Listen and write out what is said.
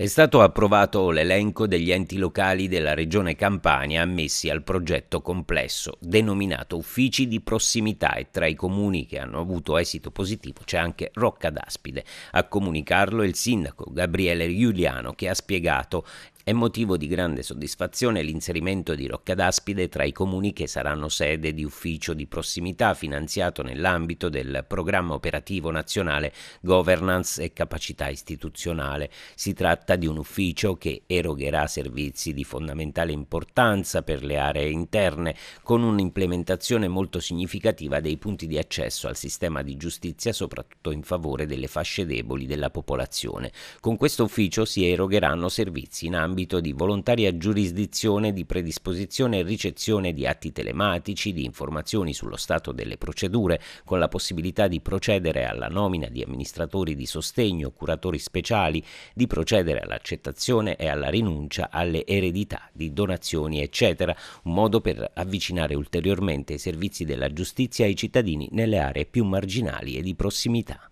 È stato approvato l'elenco degli enti locali della Regione Campania ammessi al progetto complesso, denominato Uffici di prossimità e tra i comuni che hanno avuto esito positivo c'è anche Rocca d'Aspide. A comunicarlo il sindaco Gabriele Giuliano che ha spiegato è motivo di grande soddisfazione l'inserimento di Rocca d'Aspide tra i comuni che saranno sede di ufficio di prossimità finanziato nell'ambito del programma operativo nazionale Governance e capacità istituzionale. Si tratta tratta di un ufficio che erogherà servizi di fondamentale importanza per le aree interne, con un'implementazione molto significativa dei punti di accesso al sistema di giustizia, soprattutto in favore delle fasce deboli della popolazione. Con questo ufficio si erogheranno servizi in ambito di volontaria giurisdizione, di predisposizione e ricezione di atti telematici, di informazioni sullo stato delle procedure, con la possibilità di procedere alla nomina di amministratori di sostegno, curatori speciali, di procedere oltre all'accettazione e alla rinuncia alle eredità di donazioni, eccetera, un modo per avvicinare ulteriormente i servizi della giustizia ai cittadini nelle aree più marginali e di prossimità.